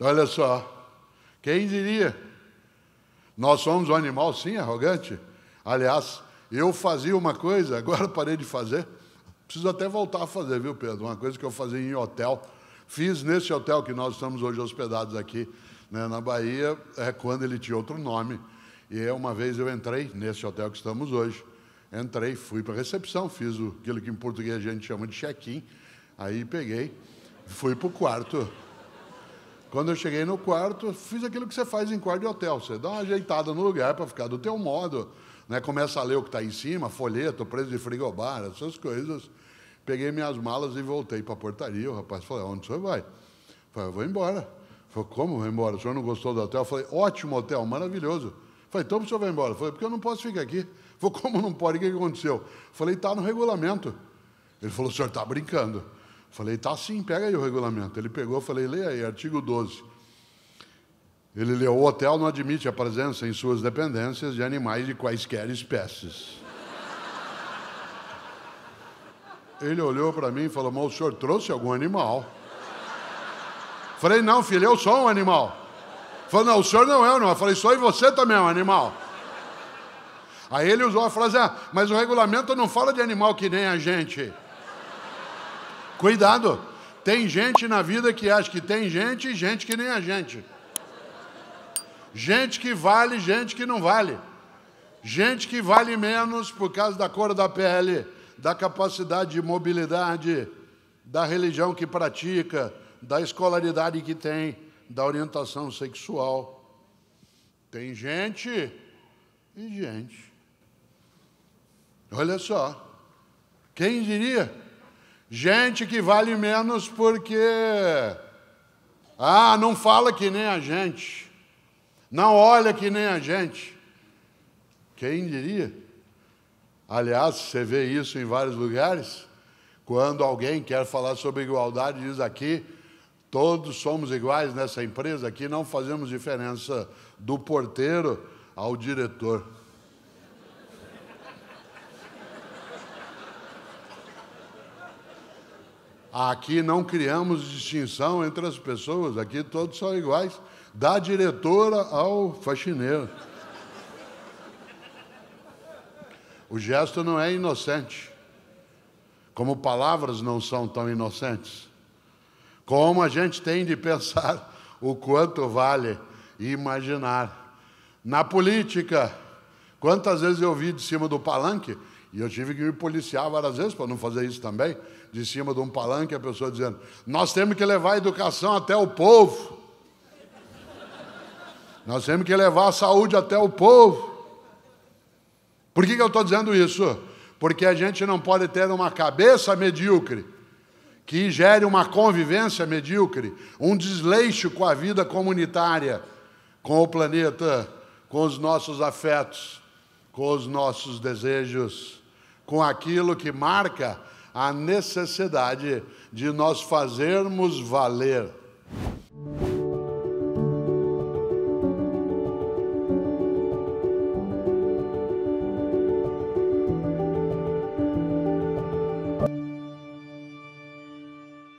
Olha só, quem diria? Nós somos um animal, sim, arrogante. Aliás, eu fazia uma coisa, agora parei de fazer. Preciso até voltar a fazer, viu, Pedro? Uma coisa que eu fazia em hotel. Fiz nesse hotel que nós estamos hoje hospedados aqui né, na Bahia, é quando ele tinha outro nome. E é uma vez eu entrei nesse hotel que estamos hoje. Entrei, fui para a recepção, fiz aquilo que em português a gente chama de check-in. Aí peguei, fui para o quarto. Quando eu cheguei no quarto, fiz aquilo que você faz em quarto de hotel. Você dá uma ajeitada no lugar para ficar do teu modo, né? começa a ler o que está em cima, folheto, preso de frigobar, essas coisas. Peguei minhas malas e voltei para a portaria. O rapaz falou, onde o senhor vai? Eu falei, eu vou embora. Falei, como vai embora? O senhor não gostou do hotel? Eu falei, ótimo hotel, maravilhoso. Eu falei, então o senhor vai embora? Eu falei, é porque eu não posso ficar aqui. Falei, como não pode? O que aconteceu? Eu falei, está no regulamento. Ele falou, o senhor está brincando. Falei, tá sim, pega aí o regulamento. Ele pegou, falei, leia aí, artigo 12. Ele leu, o hotel não admite a presença em suas dependências de animais de quaisquer espécies. Ele olhou para mim e falou, mas o senhor trouxe algum animal? Falei, não, filho, eu sou um animal. Falei, não, o senhor não é não Eu Falei, só e você também é um animal. Aí ele usou a frase, ah, mas o regulamento não fala de animal que nem a gente. Cuidado. Tem gente na vida que acha que tem gente e gente que nem a gente. Gente que vale, gente que não vale. Gente que vale menos por causa da cor da pele, da capacidade de mobilidade, da religião que pratica, da escolaridade que tem, da orientação sexual. Tem gente e gente. Olha só. Quem diria? Gente que vale menos porque. Ah, não fala que nem a gente. Não olha que nem a gente. Quem diria? Aliás, você vê isso em vários lugares. Quando alguém quer falar sobre igualdade, diz aqui: todos somos iguais nessa empresa, aqui não fazemos diferença do porteiro ao diretor. Aqui não criamos distinção entre as pessoas, aqui todos são iguais, da diretora ao faxineiro. O gesto não é inocente, como palavras não são tão inocentes. Como a gente tem de pensar o quanto vale imaginar. Na política, quantas vezes eu vi de cima do palanque e eu tive que me policiar várias vezes para não fazer isso também, de cima de um palanque, a pessoa dizendo: Nós temos que levar a educação até o povo. Nós temos que levar a saúde até o povo. Por que, que eu estou dizendo isso? Porque a gente não pode ter uma cabeça medíocre que gere uma convivência medíocre, um desleixo com a vida comunitária, com o planeta, com os nossos afetos com os nossos desejos, com aquilo que marca a necessidade de nós fazermos valer.